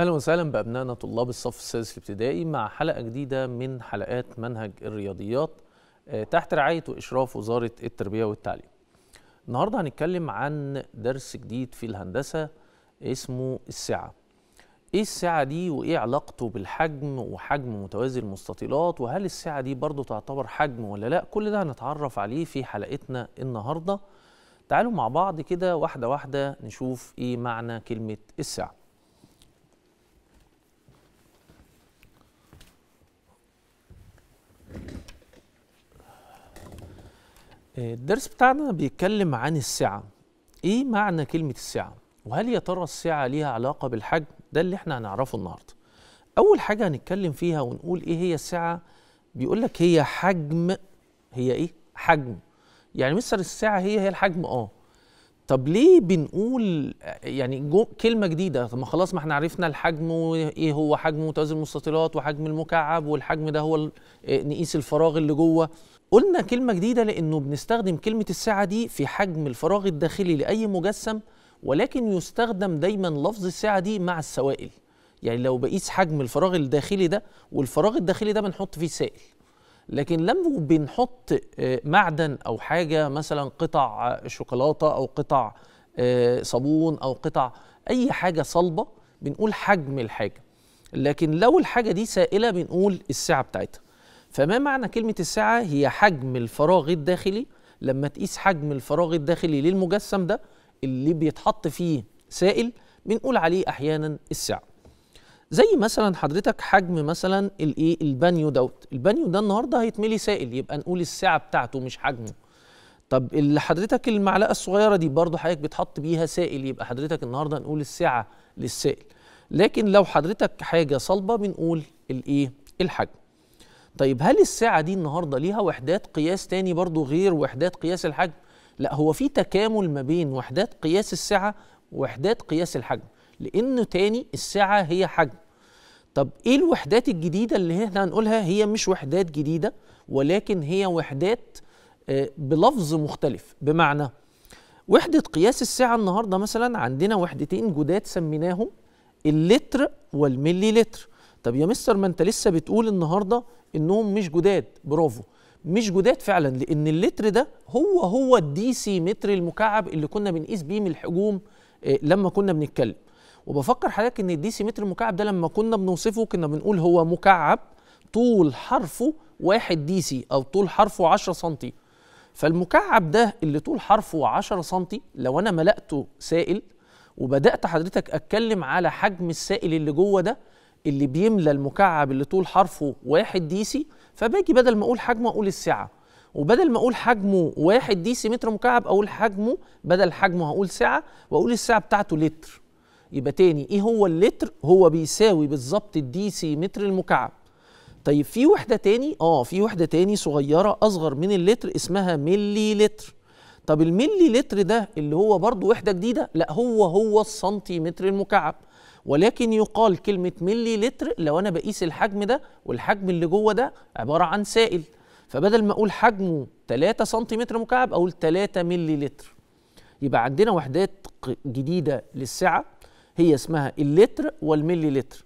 اهلا وسهلا بابنائنا طلاب الصف السادس الابتدائي مع حلقه جديده من حلقات منهج الرياضيات آه، تحت رعايه واشراف وزاره التربيه والتعليم. النهارده هنتكلم عن درس جديد في الهندسه اسمه السعه. ايه السعه دي وايه علاقته بالحجم وحجم متوازي المستطيلات وهل السعه دي برضه تعتبر حجم ولا لا؟ كل ده هنتعرف عليه في حلقتنا النهارده. تعالوا مع بعض كده واحده واحده نشوف ايه معنى كلمه السعه. الدرس بتاعنا بيتكلم عن السعة ايه معنى كلمة السعة وهل يا ترى السعة ليها علاقة بالحجم ده اللي احنا هنعرفه النهاردة اول حاجة هنتكلم فيها ونقول ايه هي السعة بيقولك هي حجم هي ايه حجم يعني مثلا السعة هي هي الحجم اه طب ليه بنقول يعني كلمه جديده طب ما خلاص ما احنا عرفنا الحجم وايه هو حجم متوازي المستطيلات وحجم المكعب والحجم ده هو آه، نقيس الفراغ اللي جوه قلنا كلمة جديدة لأنه بنستخدم كلمة الساعة دي في حجم الفراغ الداخلي لأي مجسم ولكن يستخدم دايما لفظ الساعة دي مع السوائل يعني لو بقيس حجم الفراغ الداخلي ده والفراغ الداخلي ده بنحط فيه سائل لكن لما بنحط آه، معدن أو حاجة مثلا قطع آه، شوكولاتة أو قطع آه، صابون أو قطع أي حاجة صلبة بنقول حجم الحاجة لكن لو الحاجة دي سائلة بنقول الساعة بتاعتها فما معنى كلمة الساعة هي حجم الفراغ الداخلي لما تقيس حجم الفراغ الداخلي للمجسم ده اللي بيتحط فيه سائل بنقول عليه أحيانا الساعة زي مثلا حضرتك حجم مثلا الايه البانيو دوت البانيو ده النهارده هيتملي سائل يبقى نقول الساعه بتاعته مش حجمه طب اللي حضرتك المعلقه الصغيره دي برضو حضرتك بتحط بيها سائل يبقى حضرتك النهارده نقول الساعه للسائل لكن لو حضرتك حاجه صلبه بنقول الايه الحجم طيب هل الساعة دي النهاردة ليها وحدات قياس تاني برضو غير وحدات قياس الحجم؟ لا هو في تكامل ما بين وحدات قياس الساعة ووحدات قياس الحجم لأنه تاني الساعة هي حجم طب إيه الوحدات الجديدة اللي احنا هنقولها هي مش وحدات جديدة ولكن هي وحدات آه، بلفظ مختلف بمعنى وحدة قياس الساعة النهاردة مثلا عندنا وحدتين جداد سميناهم اللتر والملي لتر طب يا مستر ما انت لسه بتقول النهارده انهم مش جداد برافو مش جداد فعلا لان اللتر ده هو هو الدي سي متر المكعب اللي كنا بنقيس بيه من الحجوم آه، لما كنا بنتكلم وبفكر حضرتك ان الدي سي متر المكعب ده لما كنا بنوصفه كنا بنقول هو مكعب طول حرفه واحد دي سي او طول حرفه 10 سنتي فالمكعب ده اللي طول حرفه 10 سنتي لو انا ملأته سائل وبدأت حضرتك اتكلم على حجم السائل اللي جوه ده اللي بيملى المكعب اللي طول حرفه واحد ديسي فباجي بدل ما اقول حجمه اقول السعه وبدل ما اقول حجمه واحد ديسي متر مكعب اقول حجمه بدل حجمه هقول سعه واقول السعه بتاعته لتر يبقى تاني ايه هو اللتر هو بيساوي بالظبط الديسي متر المكعب طيب في وحده تاني اه في وحده تاني صغيره اصغر من اللتر اسمها ملي لتر طب الملي لتر ده اللي هو برضو وحده جديده لا هو هو السنتيمتر المكعب ولكن يقال كلمة ملي لتر لو أنا بقيس الحجم ده والحجم اللي جوه ده عبارة عن سائل فبدل ما أقول حجمه 3 سنتيمتر مكعب أقول 3 ملي لتر يبقى عندنا وحدات جديدة للسعة هي اسمها اللتر والملي لتر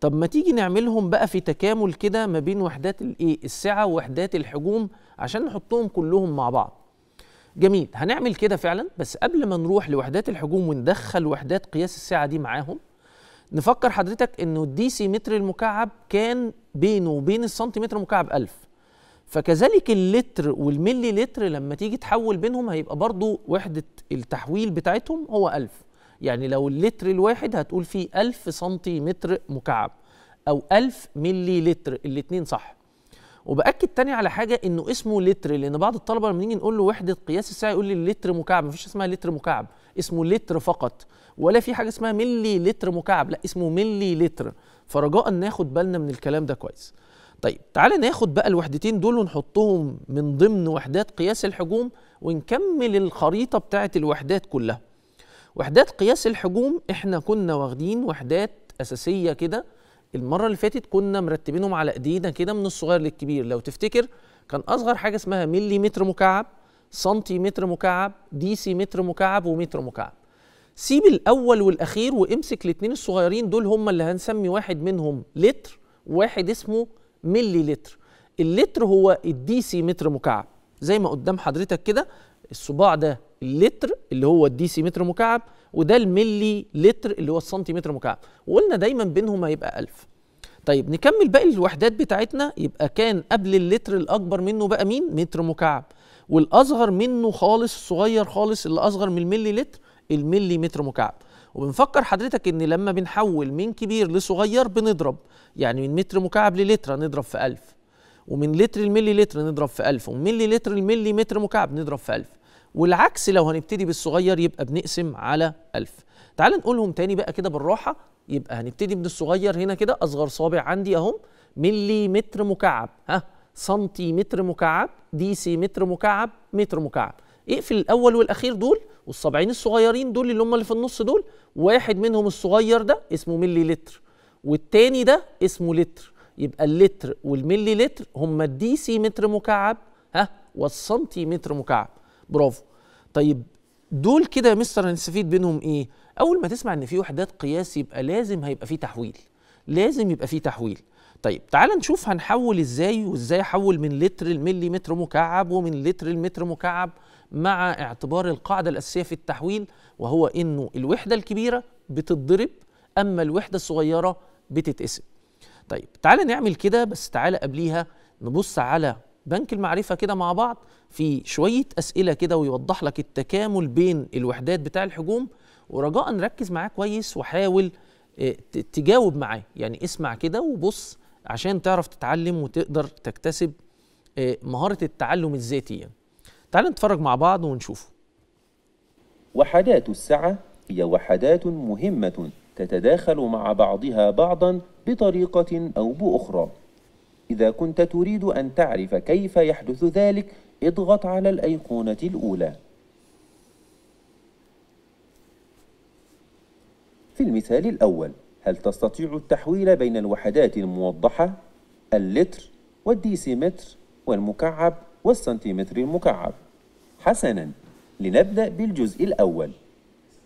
طب ما تيجي نعملهم بقى في تكامل كده ما بين وحدات الايه السعه ووحدات الحجوم عشان نحطهم كلهم مع بعض جميل هنعمل كده فعلا بس قبل ما نروح لوحدات الحجوم وندخل وحدات قياس السعه دي معاهم نفكر حضرتك انه الدي سي متر المكعب كان بينه وبين السنتيمتر المكعب 1000 فكذلك اللتر والملي لتر لما تيجي تحول بينهم هيبقى برضو وحدة التحويل بتاعتهم هو 1000 يعني لو اللتر الواحد هتقول فيه 1000 سنتيمتر مكعب أو 1000 ملي لتر الاتنين صح وباكد تاني على حاجه انه اسمه لتر لان بعض الطلبه لما نيجي نقول له وحده قياس الساعه يقول لي اللتر مكعب مفيش اسمها لتر مكعب اسمه لتر فقط ولا في حاجه اسمها ملي لتر مكعب لا اسمه ملي لتر فرجاء ناخد بالنا من الكلام ده كويس طيب تعالى ناخد بقى الوحدتين دول ونحطهم من ضمن وحدات قياس الحجوم ونكمل الخريطه بتاعه الوحدات كلها وحدات قياس الحجوم احنا كنا واخدين وحدات اساسيه كده المره اللي فاتت كنا مرتبينهم على ايدينا كده من الصغير للكبير لو تفتكر كان اصغر حاجه اسمها ملي متر مكعب سنتي متر مكعب ديسي متر مكعب ومتر مكعب سيب الاول والاخير وامسك الاثنين الصغيرين دول هم اللي هنسمي واحد منهم لتر وواحد اسمه ملي لتر اللتر هو الديسي متر مكعب زي ما قدام حضرتك كده الصباع ده لتر اللي هو الديسي متر مكعب وده الملي لتر اللي هو السنتيمتر مكعب وقلنا دايما بينهم هيبقى 1000 طيب نكمل باقي الوحدات بتاعتنا يبقى كان قبل اللتر الاكبر منه بقى مين متر مكعب والاصغر منه خالص الصغير خالص اللي اصغر من الملي لتر الملي متر مكعب وبنفكر حضرتك ان لما بنحول من كبير لصغير بنضرب يعني من متر مكعب للتر نضرب في 1000 ومن لتر الملي لتر نضرب في 1000 ومن ملي لتر الملي متر مكعب نضرب في 1000 والعكس لو هنبتدي بالصغير يبقى بنقسم على 1000 تعال نقولهم تاني بقى كده بالراحه يبقى هنبتدي من الصغير هنا كده اصغر صابع عندي اهم ملي متر مكعب ها سنتي متر مكعب دي سي متر مكعب متر مكعب اقفل الاول والاخير دول والصابعين الصغيرين دول اللي هم اللي في النص دول واحد منهم الصغير ده اسمه ملي لتر والتاني ده اسمه لتر يبقى اللتر والملي لتر هم الدي سي متر مكعب ها والسنتي متر مكعب برافو طيب دول كده يا مستر هنستفيد بينهم ايه اول ما تسمع ان في وحدات قياس يبقى لازم هيبقى في تحويل لازم يبقى في تحويل طيب تعال نشوف هنحول ازاي وازاي احول من لتر متر مكعب ومن لتر لمتر مكعب مع اعتبار القاعده الاساسيه في التحويل وهو انه الوحده الكبيره بتتضرب اما الوحده الصغيره بتتقسم طيب تعال نعمل كده بس تعال قبليها نبص على بنك المعرفة كده مع بعض في شوية أسئلة كده ويوضح لك التكامل بين الوحدات بتاع الحجوم ورجاء ركز معاه كويس وحاول آه، تجاوب معاه يعني اسمع كده وبص عشان تعرف تتعلم وتقدر تكتسب آه، مهارة التعلم الذاتي يعني. تعال نتفرج مع بعض ونشوف وحدات السعة هي وحدات مهمة تتداخل مع بعضها بعضا بطريقة أو بأخرى إذا كنت تريد أن تعرف كيف يحدث ذلك اضغط على الأيقونة الأولى في المثال الأول هل تستطيع التحويل بين الوحدات الموضحة اللتر والديسيمتر والمكعب والسنتيمتر المكعب حسنا لنبدأ بالجزء الأول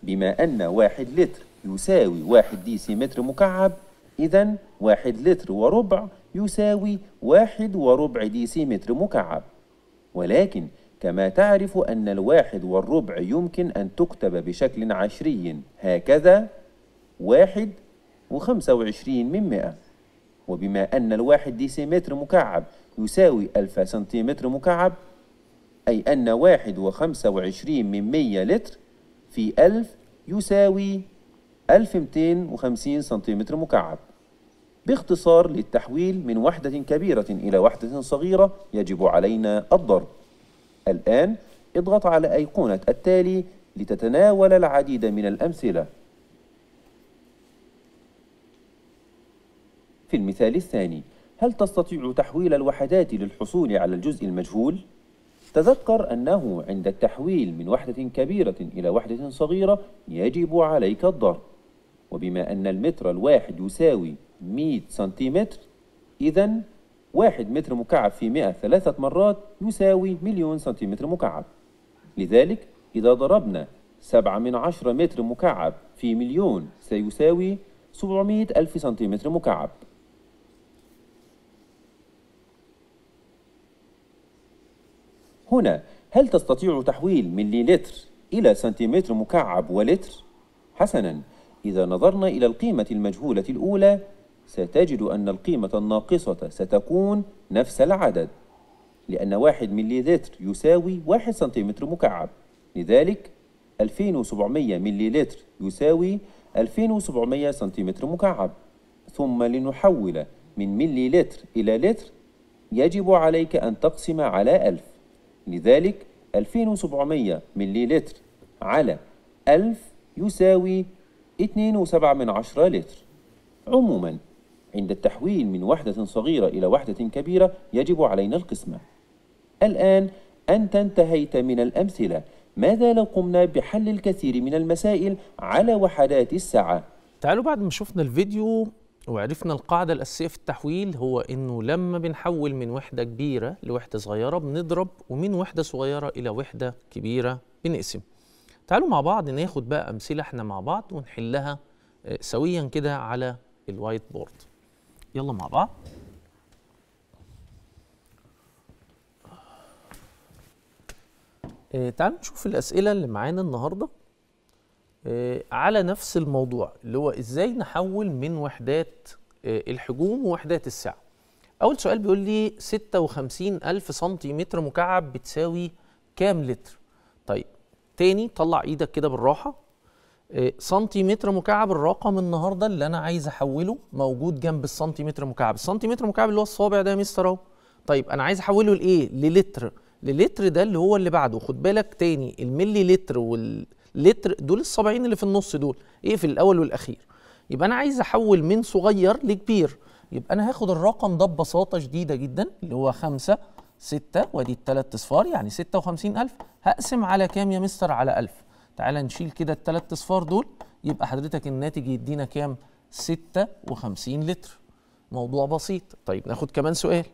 بما أن واحد لتر يساوي واحد ديسيمتر مكعب إذن واحد لتر وربع يساوي واحد وربع ديسيمتر مكعب ولكن كما تعرف أن الواحد والربع يمكن أن تكتب بشكل عشري هكذا واحد وخمسة وعشرين من مئة وبما أن الواحد ديسيمتر مكعب يساوي ألف سنتيمتر مكعب أي أن واحد وخمسة وعشرين من مية لتر في ألف يساوي ألف ميتين وخمسين سنتيمتر مكعب باختصار للتحويل من وحدة كبيرة إلى وحدة صغيرة يجب علينا الضرب الآن اضغط على أيقونة التالي لتتناول العديد من الأمثلة في المثال الثاني هل تستطيع تحويل الوحدات للحصول على الجزء المجهول؟ تذكر أنه عند التحويل من وحدة كبيرة إلى وحدة صغيرة يجب عليك الضرب وبما أن المتر الواحد يساوي 100 سنتيمتر إذا واحد متر مكعب في 100 ثلاثة مرات يساوي مليون سنتيمتر مكعب لذلك إذا ضربنا سبعة من عشرة متر مكعب في مليون سيساوي 700 ألف سنتيمتر مكعب هنا هل تستطيع تحويل مليلتر إلى سنتيمتر مكعب ولتر؟ حسناً إذا نظرنا إلى القيمة المجهولة الأولى ستجد أن القيمة الناقصة ستكون نفس العدد لأن واحد مليلتر يساوي واحد سنتيمتر مكعب لذلك 2700 مليلتر يساوي 2700 سنتيمتر مكعب ثم لنحول من مليلتر إلى لتر يجب عليك أن تقسم على ألف لذلك 2700 مليلتر على ألف يساوي 2.7 لتر عموماً عند التحويل من وحدة صغيرة إلى وحدة كبيرة يجب علينا القسمة الآن أنت انتهيت من الأمثلة ماذا لو قمنا بحل الكثير من المسائل على وحدات الساعة؟ تعالوا بعد ما شفنا الفيديو وعرفنا القاعدة الأساسية في التحويل هو إنه لما بنحول من وحدة كبيرة لوحدة صغيرة بنضرب ومن وحدة صغيرة إلى وحدة كبيرة بنقسم تعالوا مع بعض ناخد بقى أمثلة إحنا مع بعض ونحلها آه، سويا كده على الوايت بورد يلا مع بعض آه تعالوا نشوف الأسئلة اللي معانا النهاردة آه على نفس الموضوع اللي هو إزاي نحول من وحدات آه الحجوم ووحدات السعة أول سؤال بيقول لي 56 ألف سنتيمتر مكعب بتساوي كام لتر طيب تاني طلع إيدك كده بالراحة آه، سنتيمتر مكعب الرقم النهارده اللي انا عايز احوله موجود جنب السنتيمتر مكعب السنتيمتر مكعب اللي هو الصابع ده يا مستر اهو طيب انا عايز احوله لايه للتر للتر ده اللي هو اللي بعده خد بالك تاني الملي لتر واللتر دول الصابعين اللي في النص دول ايه في الاول والاخير يبقى انا عايز احول من صغير لكبير يبقى انا هاخد الرقم ده ببساطه شديده جدا اللي هو 5 6 وادي الثلاث اصفار يعني 56000 هقسم على كام يا مستر على 1000 تعالى نشيل كده الثلاث اصفار دول يبقى حضرتك الناتج يدينا كام 56 لتر موضوع بسيط طيب ناخد كمان سؤال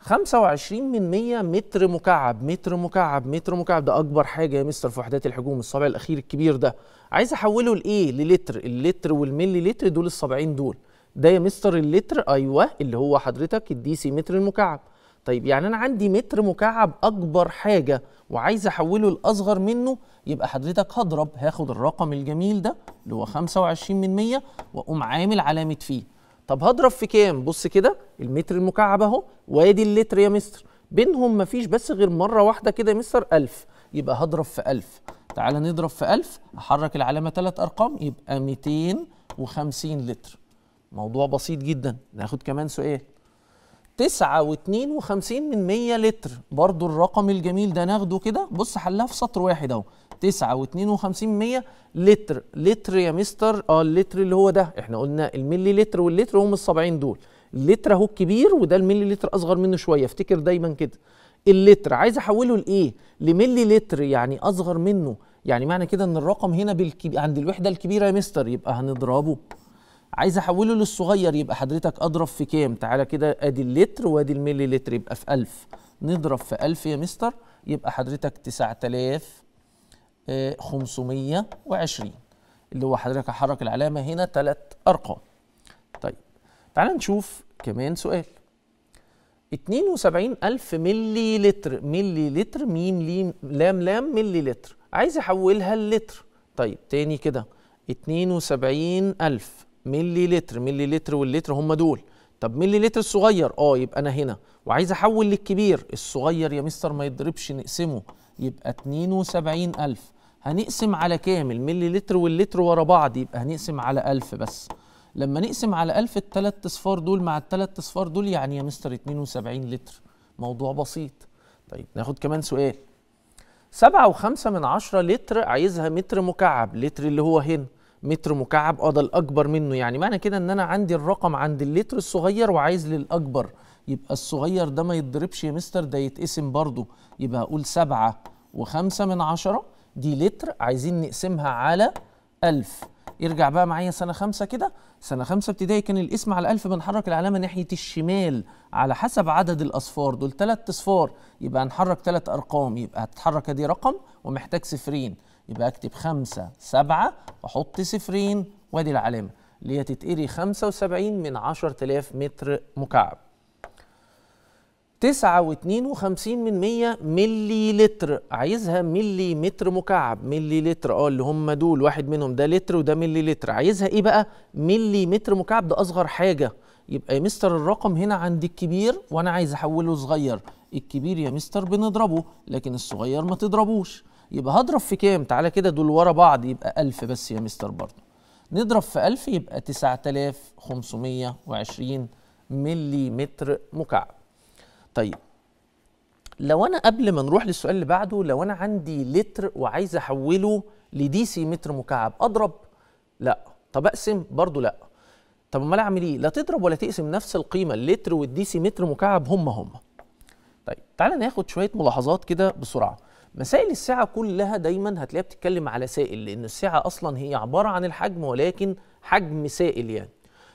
25 من 100 متر مكعب متر مكعب متر مكعب ده اكبر حاجه يا مستر في وحدات الحجوم الصابع الاخير الكبير ده عايز احوله لايه للتر اللتر والملي لتر دول الصابعين دول ده يا مستر اللتر ايوه اللي هو حضرتك الدي سي متر المكعب طيب يعني انا عندي متر مكعب اكبر حاجه وعايز احوله لاصغر منه يبقى حضرتك هضرب هاخد الرقم الجميل ده اللي هو 25 من 100 واقوم عامل علامه فيه طب هضرب في كام بص كده المتر المكعب اهو وادي اللتر يا مستر بينهم مفيش بس غير مره واحده كده يا مستر 1000 يبقى هضرب في 1000 تعالى نضرب في 1000 احرك العلامه ثلاث ارقام يبقى 250 لتر موضوع بسيط جدا ناخد كمان سؤال 9.52 من 100 لتر برضو الرقم الجميل ده ناخده كده بص حلها في سطر واحد اهو 9.52 100 لتر لتر يا مستر اه اللتر اللي هو ده احنا قلنا الملي لتر واللتر هم السبعين دول اللتر اهو الكبير وده الملي لتر اصغر منه شويه افتكر دايما كده اللتر عايز احوله لايه لملي لتر يعني اصغر منه يعني معنى كده ان الرقم هنا بالكبير عند الوحده الكبيره يا مستر يبقى هنضربه عايز احوله للصغير يبقى حضرتك اضرب في كام تعالى كده ادي اللتر وادي الملي لتر يبقى في 1000 نضرب في 1000 يا مستر يبقى حضرتك 9520 آه، اللي هو حضرتك هحرك العلامه هنا ثلاث ارقام طيب تعالى نشوف كمان سؤال 72000 ملي لتر ملي لتر ميم ليم لام لام ملي لتر عايز احولها للتر طيب تاني كده 72000 ملي لتر ملي لتر واللتر هم دول طب ملي لتر الصغير اه يبقى انا هنا وعايز احول للكبير الصغير يا مستر ما يضربش نقسمه يبقى 72000 هنقسم على كامل ملي لتر واللتر ورا بعض يبقى هنقسم على 1000 بس لما نقسم على 1000 الثلاث اصفار دول مع الثلاث اصفار دول يعني يا مستر 72 لتر موضوع بسيط طيب ناخد كمان سؤال سبعة وخمسة من عشرة لتر عايزها متر مكعب لتر اللي هو هنا متر مكعب اه ده الاكبر منه يعني معنى كده ان انا عندي الرقم عند اللتر الصغير وعايز للاكبر يبقى الصغير ده ما يتضربش يا مستر ده يتقسم برضه يبقى اقول سبعة وخمسة من عشرة دي لتر عايزين نقسمها على ألف يرجع بقى معايا سنة خمسة كده سنة خمسة ابتدائي كان القسم على ألف بنحرك العلامة ناحية الشمال على حسب عدد الأصفار دول ثلاث أصفار يبقى هنحرك ثلاث أرقام يبقى هتتحرك دي رقم ومحتاج صفرين يبقى اكتب خمسة سبعة واحط صفرين وادي العلامة اللي هي تتقري 75 من 10000 متر مكعب وخمسين من 100 ملي لتر عايزها ملي متر مكعب ملي لتر اه اللي هم دول واحد منهم ده لتر وده ملي لتر عايزها ايه بقى ملي متر مكعب ده اصغر حاجه يبقى يا مستر الرقم هنا عند الكبير وانا عايز احوله صغير الكبير يا مستر بنضربه لكن الصغير ما تضربوش يبقى هضرب في كام تعالى كده دول ورا بعض يبقى 1000 بس يا مستر برضو نضرب في 1000 يبقى 9520 ملي مكعب طيب لو انا قبل ما نروح للسؤال اللي بعده لو انا عندي لتر وعايز احوله لدي سي متر مكعب اضرب لا طب اقسم برضو لا طب امال اعمل ايه لا تضرب ولا تقسم نفس القيمه اللتر والدي سي متر مكعب هم هم طيب تعالى ناخد شويه ملاحظات كده بسرعه مسائل السعه كلها دايما هتلاقيها بتتكلم على سائل لان السعه اصلا هي عباره عن الحجم ولكن حجم سائل يعني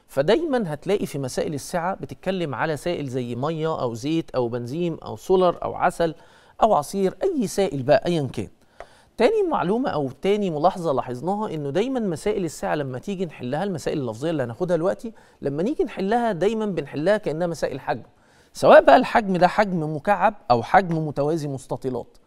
فدايما هتلاقي في مسائل السعه بتتكلم على سائل زي ميه او زيت او بنزين او سولر او عسل او عصير اي سائل بقى ايا كان تاني معلومة أو تاني ملاحظة لاحظناها إنه دايما مسائل الساعة لما تيجي نحلها المسائل اللفظية اللي هناخدها دلوقتي لما نيجي نحلها دايما بنحلها كأنها مسائل حجم سواء بقى الحجم ده حجم مكعب أو حجم متوازي مستطيلات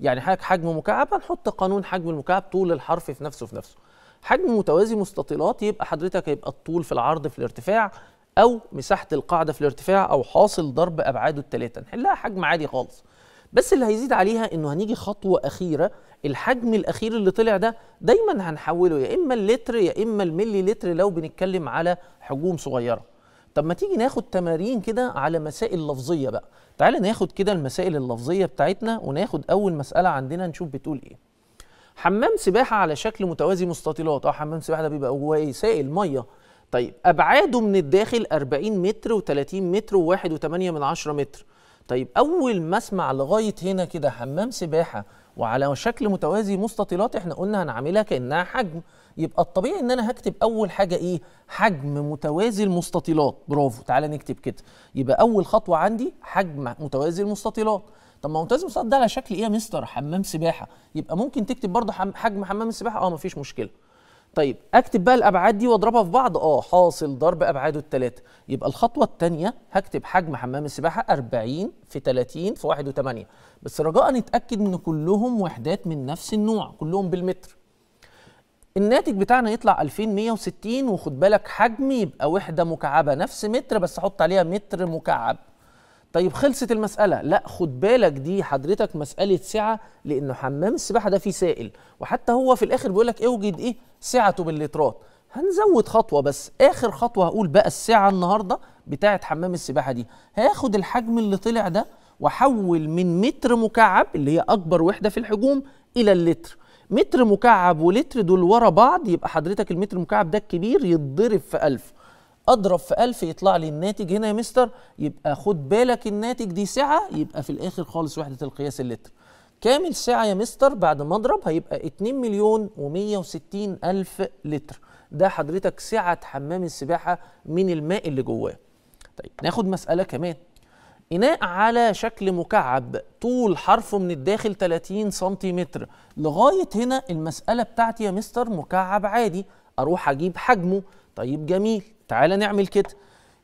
يعني حاجة حجم مكعب هنحط قانون حجم المكعب طول الحرف في نفسه في نفسه حجم متوازي مستطيلات يبقى حضرتك هيبقى الطول في العرض في الارتفاع او مساحه القاعده في الارتفاع او حاصل ضرب ابعاده الثلاثه نحلها حجم عادي خالص بس اللي هيزيد عليها انه هنيجي خطوه اخيره الحجم الاخير اللي طلع ده دايما هنحوله يا اما اللتر يا اما الملي لتر لو بنتكلم على حجوم صغيره طب ما تيجي ناخد تمارين كده على مسائل لفظيه بقى تعالى ناخد كده المسائل اللفظيه بتاعتنا وناخد اول مساله عندنا نشوف بتقول ايه حمام سباحه على شكل متوازي مستطيلات اه حمام سباحه ده بيبقى جواه ايه سائل ميه طيب ابعاده من الداخل 40 متر و30 متر و1.8 من 10 متر طيب اول ما اسمع لغايه هنا كده حمام سباحه وعلى شكل متوازي مستطيلات احنا قلنا هنعملها كانها حجم يبقى الطبيعي ان انا هكتب اول حاجه ايه حجم متوازي المستطيلات برافو تعالى نكتب كده يبقى اول خطوه عندي حجم متوازي المستطيلات طب ما متوازي المستطيلات ده على شكل ايه يا مستر حمام سباحه يبقى ممكن تكتب برضه حجم حمام السباحه اه مفيش مشكله طيب اكتب بقى الابعاد دي واضربها في بعض اه حاصل ضرب ابعاده الثلاثه يبقى الخطوه الثانيه هكتب حجم حمام السباحه 40 في 30 في 1 و8 بس رجاء نتاكد ان كلهم وحدات من نفس النوع كلهم بالمتر الناتج بتاعنا يطلع 2160 وخد بالك حجم يبقى وحده مكعبه نفس متر بس احط عليها متر مكعب طيب خلصت المسألة لا خد بالك دي حضرتك مسألة سعة لأنه حمام السباحة ده فيه سائل وحتى هو في الآخر بيقول لك اوجد إيه،, إيه سعته باللترات هنزود خطوة بس آخر خطوة هقول بقى السعة النهاردة بتاعة حمام السباحة دي هاخد الحجم اللي طلع ده وأحول من متر مكعب اللي هي أكبر وحدة في الحجوم إلى اللتر متر مكعب ولتر دول ورا بعض يبقى حضرتك المتر المكعب ده الكبير يتضرب في 1000 اضرب في 1000 يطلع لي الناتج هنا يا مستر يبقى خد بالك الناتج دي سعه يبقى في الاخر خالص وحده القياس اللتر كامل سعه يا مستر بعد ما اضرب هيبقى 2 مليون و160 الف لتر ده حضرتك سعه حمام السباحه من الماء اللي جواه طيب ناخد مساله كمان إناء على شكل مكعب طول حرفه من الداخل 30 سنتيمتر لغاية هنا المسألة بتاعتي يا مستر مكعب عادي أروح أجيب حجمه طيب جميل تعالى نعمل كده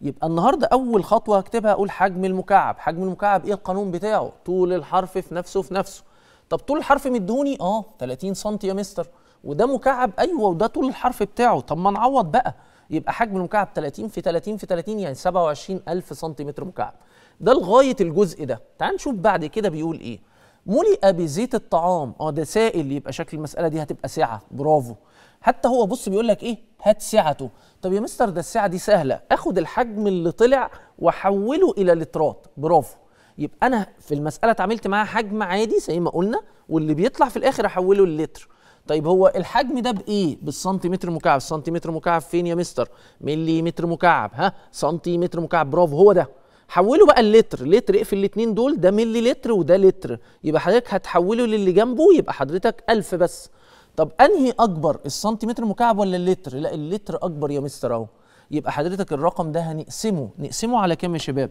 يبقى النهارده أول خطوة هكتبها أقول حجم المكعب حجم المكعب إيه القانون بتاعه طول الحرف في نفسه في نفسه طب طول الحرف مدهوني اه 30 سنتي يا مستر وده مكعب ايوه وده طول الحرف بتاعه طب ما نعوض بقى يبقى حجم المكعب 30 في 30 في 30 يعني 27000 سنتيمتر مكعب ده لغايه الجزء ده تعال نشوف بعد كده بيقول ايه ملئ بزيت الطعام اه ده سائل يبقى شكل المساله دي هتبقى سعه برافو حتى هو بص بيقول لك ايه هات سعته طب يا مستر ده السعه دي سهله اخد الحجم اللي طلع واحوله الى لترات برافو يبقى انا في المساله اتعاملت معاها حجم عادي زي ما قلنا واللي بيطلع في الاخر احوله للتر طيب هو الحجم ده بايه بالسنتيمتر مكعب السنتيمتر مكعب فين يا مستر مليمتر مكعب ها سنتيمتر مكعب برافو هو ده حوله بقى اللتر لتر اقفل الاثنين دول ده ملي لتر وده لتر يبقى حضرتك هتحوله للي جنبه يبقى حضرتك ألف بس طب انهي اكبر السنتيمتر مكعب ولا اللتر لا اللتر اكبر يا مستر اهو يبقى حضرتك الرقم ده هنقسمه نقسمه على كام يا شباب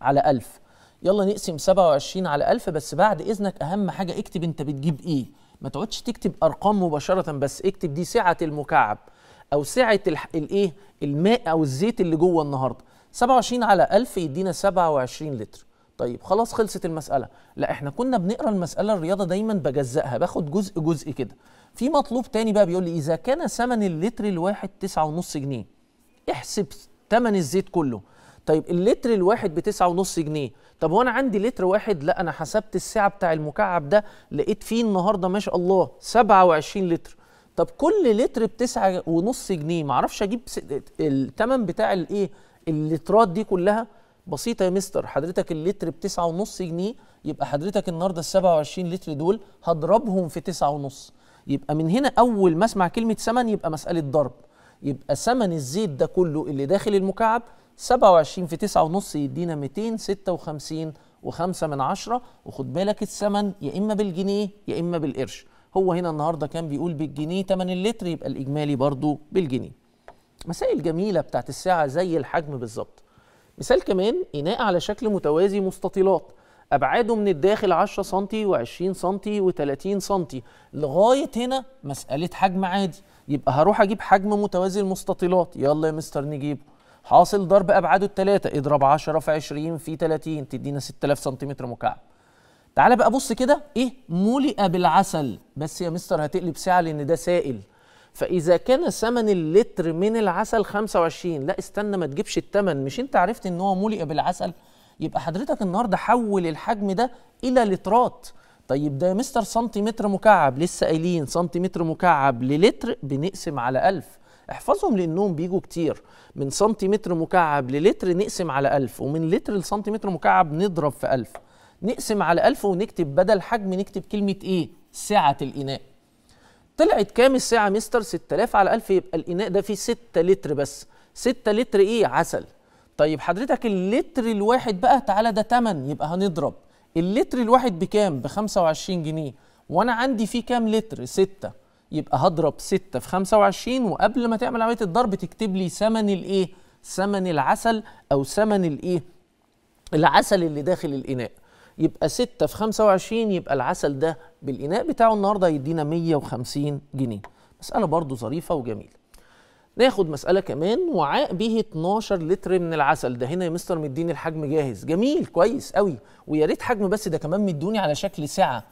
على 1000 يلا نقسم 27 على 1000 بس بعد اذنك اهم حاجه اكتب انت بتجيب ايه ما تقعدش تكتب ارقام مباشره بس اكتب دي سعه المكعب او سعه الايه الماء او الزيت اللي جوه النهارده 27 على 1000 يدينا 27 لتر طيب خلاص خلصت المساله لا احنا كنا بنقرا المساله الرياضه دايما بجزئها باخد جزء جزء كده في مطلوب تاني بقى بيقول لي اذا كان ثمن اللتر الواحد 9.5 جنيه احسب ثمن الزيت كله طيب اللتر الواحد ب 9.5 جنيه طب وانا عندي لتر واحد لا انا حسبت السعه بتاع المكعب ده لقيت فيه النهارده ما شاء الله 27 لتر طب كل لتر ب 9.5 جنيه معرفش اجيب الثمن بتاع الايه اللترات دي كلها بسيطة يا مستر حضرتك اللتر بتسعة ونص جنيه يبقى حضرتك النهاردة السبعة وعشرين لتر دول هضربهم في تسعة ونص يبقى من هنا أول ما أسمع كلمة ثمن يبقى مسألة ضرب يبقى ثمن الزيت ده كله اللي داخل المكعب 27 في 9 ونص يدينا 256 و من عشرة وخد بالك الثمن يا إما بالجنيه يا إما بالقرش هو هنا النهاردة كان بيقول بالجنيه 8 اللتر يبقى الإجمالي برضو بالجنيه مسائل جميله بتاعت الساعه زي الحجم بالظبط مثال كمان اناء على شكل متوازي مستطيلات ابعاده من الداخل 10 سم و20 سم و30 سم لغايه هنا مساله حجم عادي يبقى هروح اجيب حجم متوازي المستطيلات يلا يا مستر نجيبه حاصل ضرب ابعاده الثلاثه اضرب 10 في 20 في 30 تدينا 6000 سم مكعب تعالى بقى بص كده ايه ملئ بالعسل بس يا مستر هتقلب ساعه لان ده سائل فاذا كان ثمن اللتر من العسل 25 لا استنى ما تجيبش الثمن مش انت عرفت ان هو ملئ بالعسل يبقى حضرتك النهارده حول الحجم ده الى لترات طيب ده يا مستر سنتيمتر مكعب لسه قايلين سنتيمتر مكعب للتر بنقسم على 1000 احفظهم لانهم بيجوا كتير من سنتيمتر مكعب للتر نقسم على 1000 ومن لتر لسنتيمتر مكعب نضرب في 1000 نقسم على 1000 ونكتب بدل حجم نكتب كلمه ايه سعه الاناء طلعت كام الساعه مستر 6000 على 1000 يبقى الاناء ده فيه 6 لتر بس 6 لتر ايه عسل طيب حضرتك اللتر الواحد بقى تعالى ده 8 يبقى هنضرب اللتر الواحد بكام ب 25 جنيه وانا عندي فيه كام لتر 6 يبقى هضرب 6 في 25 وقبل ما تعمل عمليه الضرب تكتب لي ثمن الايه ثمن العسل او ثمن الايه العسل اللي داخل الاناء يبقى 6 في 25 يبقى العسل ده بالإناء بتاعه النهارده هيدينا 150 جنيه مسألة برضو ظريفة وجميلة ناخد مسألة كمان وعاء به 12 لتر من العسل ده هنا يا مستر مديني الحجم جاهز جميل كويس قوي ويا ريت حجم بس ده كمان مدوني على شكل سعة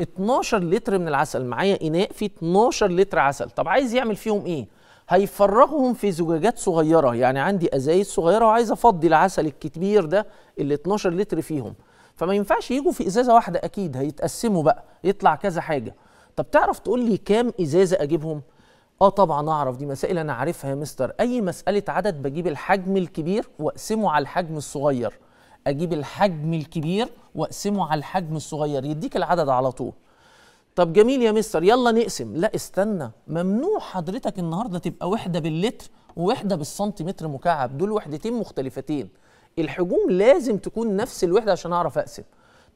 12 لتر من العسل معايا إناء فيه 12 لتر عسل طب عايز يعمل فيهم إيه؟ هيفرغهم في زجاجات صغيرة يعني عندي أزايز صغيرة وعايز أفضي العسل الكبير ده اللي 12 لتر فيهم فما ينفعش يجوا في ازازه واحده اكيد هيتقسموا بقى يطلع كذا حاجه طب تعرف تقول لي كام ازازه اجيبهم اه طبعا اعرف دي مسائل انا عارفها يا مستر اي مساله عدد بجيب الحجم الكبير واقسمه على الحجم الصغير اجيب الحجم الكبير واقسمه على الحجم الصغير يديك العدد على طول طب جميل يا مستر يلا نقسم لا استنى ممنوع حضرتك النهارده تبقى وحده باللتر ووحده بالسنتيمتر مكعب دول وحدتين مختلفتين الحجوم لازم تكون نفس الوحده عشان اعرف اقسم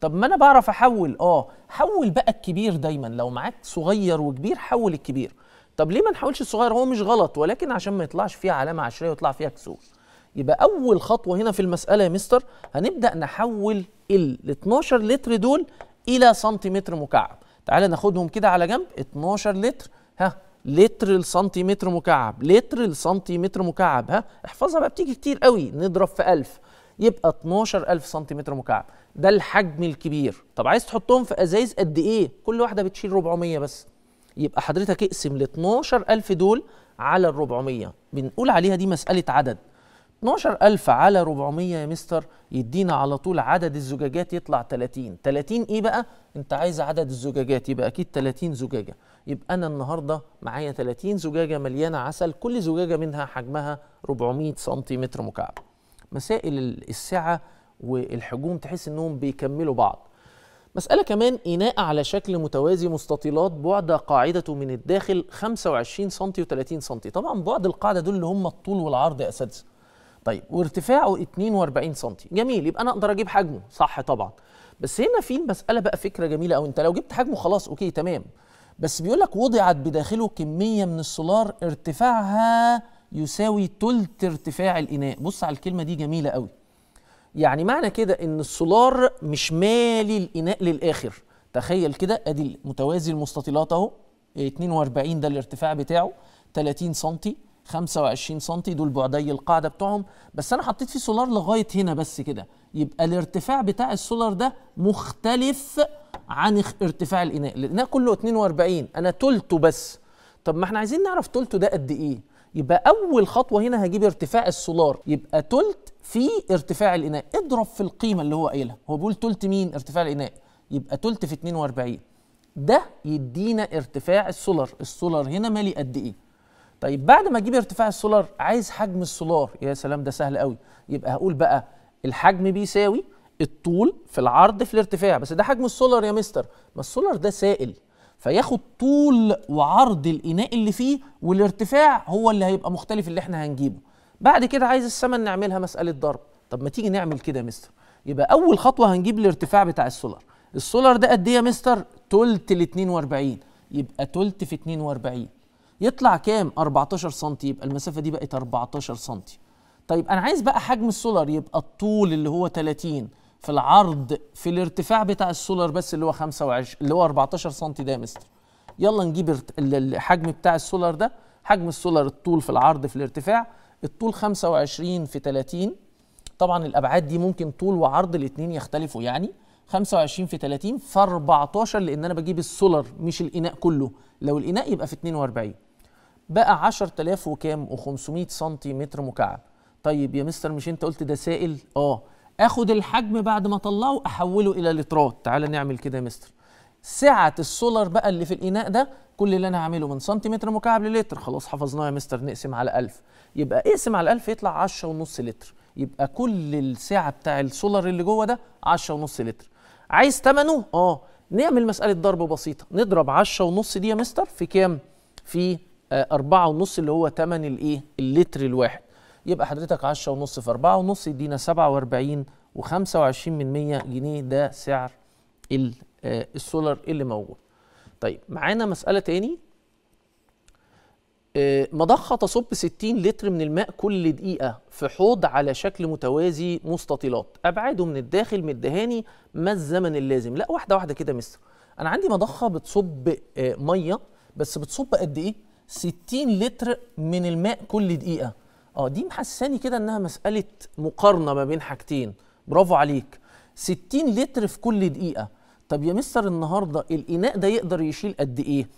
طب ما انا بعرف احول اه حول بقى الكبير دايما لو معاك صغير وكبير حول الكبير طب ليه ما نحولش الصغير هو مش غلط ولكن عشان ما يطلعش فيها علامه عشريه ويطلع فيها كسور يبقى اول خطوه هنا في المساله يا مستر هنبدا نحول ال 12 لتر دول الى سنتيمتر مكعب تعالى ناخدهم كده على جنب 12 لتر ها لتر لسنتيمتر مكعب لتر لسنتيمتر مكعب ها احفظها بقى بتيجي كتير قوي نضرب في 1000 يبقى 12000 سنتيمتر مكعب ده الحجم الكبير طب عايز تحطهم في ازايز قد ايه كل واحده بتشيل 400 بس يبقى حضرتك اقسم ل 12000 دول على ال 400 بنقول عليها دي مساله عدد 12000 على 400 يا مستر يدينا على طول عدد الزجاجات يطلع 30 30 ايه بقى انت عايز عدد الزجاجات يبقى اكيد 30 زجاجه يبقى انا النهارده معايا 30 زجاجه مليانه عسل كل زجاجه منها حجمها 400 سنتيمتر مكعب مسائل السعه والحجوم تحس انهم بيكملوا بعض مسألة كمان إناء على شكل متوازي مستطيلات بعد قاعدته من الداخل 25 سم و30 سم طبعا بعد القاعدة دول اللي هم الطول والعرض يا أساتذة طيب وارتفاعه 42 سم جميل يبقى انا اقدر اجيب حجمه صح طبعا بس هنا في المساله بقى فكره جميله قوي انت لو جبت حجمه خلاص اوكي تمام بس بيقول لك وضعت بداخله كميه من السولار ارتفاعها يساوي ثلث ارتفاع الاناء بص على الكلمه دي جميله قوي يعني معنى كده ان السولار مش مالي الاناء للاخر تخيل كده ادي متوازي المستطيلات اهو 42 ده الارتفاع بتاعه 30 سنتي 25 سم دول بعدي القاعده بتوعهم بس انا حطيت فيه سولار لغايه هنا بس كده يبقى الارتفاع بتاع السولار ده مختلف عن ارتفاع الاناء الاناء كله 42 انا تلته بس طب ما احنا عايزين نعرف تلته ده قد ايه يبقى اول خطوه هنا هجيب ارتفاع السولار يبقى تلت في ارتفاع الاناء اضرب في القيمه اللي هو قايلها هو بيقول تلت مين ارتفاع الاناء يبقى تلت في 42 ده يدينا ارتفاع السولار السولار هنا مالي قد ايه طيب بعد ما اجيب ارتفاع السولار عايز حجم السولار يا سلام ده سهل قوي يبقى هقول بقى الحجم بيساوي الطول في العرض في الارتفاع بس ده حجم السولار يا مستر ما السولار ده سائل فياخد طول وعرض الاناء اللي فيه والارتفاع هو اللي هيبقى مختلف اللي احنا هنجيبه بعد كده عايز السمن نعملها مساله ضرب طب ما تيجي نعمل كده يا مستر يبقى اول خطوه هنجيب الارتفاع بتاع السولار السولار ده قد ايه يا مستر تلت ال 42 يبقى تلت في 42 يطلع كام 14 سم يبقى المسافه دي بقت 14 سم طيب انا عايز بقى حجم السولار يبقى الطول اللي هو 30 في العرض في الارتفاع بتاع السولار بس اللي هو 25 اللي هو 14 سم ده يا مستر يلا نجيب الحجم بتاع السولار ده حجم السولار الطول في العرض في الارتفاع الطول 25 في 30 طبعا الابعاد دي ممكن طول وعرض الاثنين يختلفوا يعني 25 في 30 في 14 لان انا بجيب السولر مش الاناء كله لو الاناء يبقى في 42 بقى 10000 وكام و500 سم متر مكعب طيب يا مستر مش انت قلت ده سائل اه اخد الحجم بعد ما اطلعه احوله الى لترات تعال نعمل كده يا مستر سعه السولار بقى اللي في الاناء ده كل اللي انا هعمله من سنتيمتر مكعب للتر خلاص حفظناه يا مستر نقسم على 1000 يبقى اقسم على 1000 يطلع 10 ونص لتر يبقى كل السعه بتاع السولار اللي جوه ده 10 ونص لتر عايز ثمنه اه نعمل مساله ضرب بسيطه نضرب 10 ونص دي يا مستر في كام في آه، أربعة ونص اللي هو تمن الإيه اللتر الواحد يبقى حضرتك عشرة ونص في أربعة ونص يدينا سبعة وأربعين وخمسة وعشرين من مية جنيه ده سعر آه، السولار اللي موجود طيب معانا مسألة تاني آه، مضخة تصب 60 لتر من الماء كل دقيقة في حوض على شكل متوازي مستطيلات أبعاده من الداخل من الدهاني ما الزمن اللازم لا واحدة واحدة كده مستر أنا عندي مضخة بتصب مية بس بتصب قد إيه 60 لتر من الماء كل دقيقه اه دي محساني كده انها مساله مقارنه ما بين حاجتين برافو عليك 60 لتر في كل دقيقه طب يا مستر النهارده الاناء ده يقدر يشيل قد ايه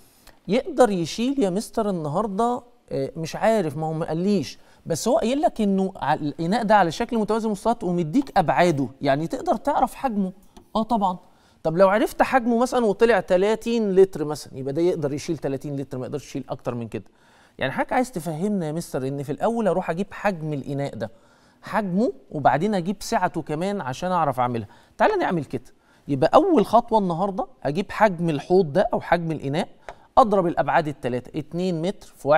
يقدر يشيل يا مستر النهارده آه، مش عارف ما هو ما قاليش بس هو قايل لك انه الاناء ده على شكل متوازي المستويات ومديك ابعاده يعني تقدر تعرف حجمه اه طبعا طب لو عرفت حجمه مثلا وطلع 30 لتر مثلا يبقى ده يقدر يشيل 30 لتر ما يقدرش يشيل اكتر من كده يعني حضرتك عايز تفهمنا يا مستر ان في الاول اروح اجيب حجم الاناء ده حجمه وبعدين اجيب سعته كمان عشان اعرف اعملها تعالى نعمل كده يبقى اول خطوه النهارده اجيب حجم الحوض ده او حجم الاناء اضرب الابعاد الثلاثه 2 متر في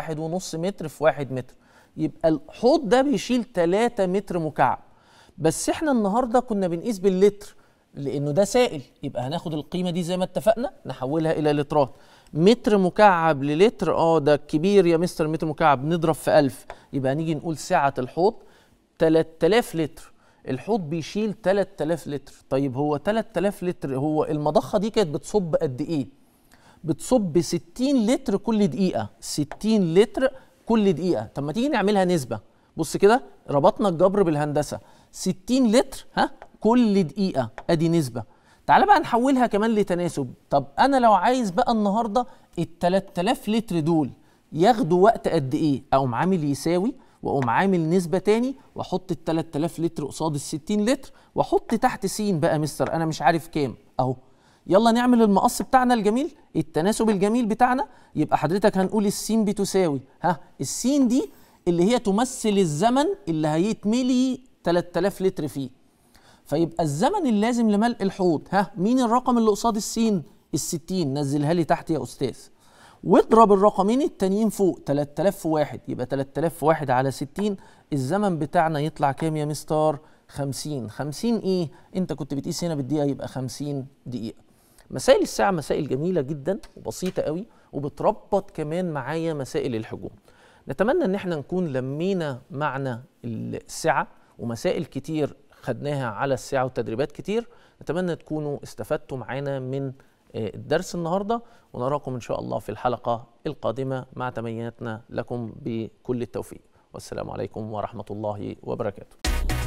1.5 متر في 1 متر يبقى الحوض ده بيشيل 3 متر مكعب بس احنا النهارده كنا بنقيس باللتر لانه ده سائل يبقى هناخد القيمه دي زي ما اتفقنا نحولها الى لترات متر مكعب للتر اه ده كبير يا مستر متر مكعب نضرب في 1000 يبقى نيجي نقول سعه الحوض 3000 لتر الحوض بيشيل 3000 لتر طيب هو 3000 لتر هو المضخه دي كانت بتصب قد ايه بتصب 60 لتر كل دقيقه 60 لتر كل دقيقه طب ما تيجي نعملها نسبه بص كده ربطنا الجبر بالهندسه 60 لتر ها كل دقيقه ادي نسبه تعالى بقى نحولها كمان لتناسب طب انا لو عايز بقى النهارده ال 3000 لتر دول ياخدوا وقت قد ايه اقوم عامل يساوي واقوم عامل نسبه تاني واحط ال 3000 لتر قصاد ال 60 لتر واحط تحت س بقى مستر انا مش عارف كام اهو يلا نعمل المقص بتاعنا الجميل التناسب الجميل بتاعنا يبقى حضرتك هنقول السين بتساوي ها السين دي اللي هي تمثل الزمن اللي هيتملي 3000 لتر فيه فيبقى الزمن اللازم لملء الحوض ها مين الرقم اللي قصاد السين الستين نزلها لي تحت يا أستاذ واضرب الرقمين التانيين فوق 3000 واحد يبقى 3000 واحد على 60 الزمن بتاعنا يطلع كام يا مستر 50 50 ايه انت كنت بتقيس هنا بالدقيقه يبقى 50 دقيقه مسائل الساعه مسائل جميله جدا وبسيطه قوي وبتربط كمان معايا مسائل الحجوم نتمنى ان احنا نكون لمينا معنى السعه ومسائل كتير خدناها على الساعه وتدريبات كتير نتمنى تكونوا استفدتوا معانا من آه، الدرس النهارده ونراكم ان شاء الله في الحلقه القادمه مع تمنياتنا لكم بكل التوفيق والسلام عليكم ورحمه الله وبركاته